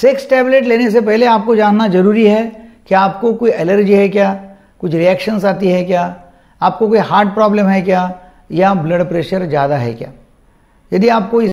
sex tablet लेने से पहले आपको जानना जरूरी है कि आपको कोई एलर्जी है क्या कुछ रिएक्शंस आती है क्या आपको कोई हार्ट प्रॉब्लम है क्या या ब्लड प्रेशर ज़्यादा है क्या यदि आपको इस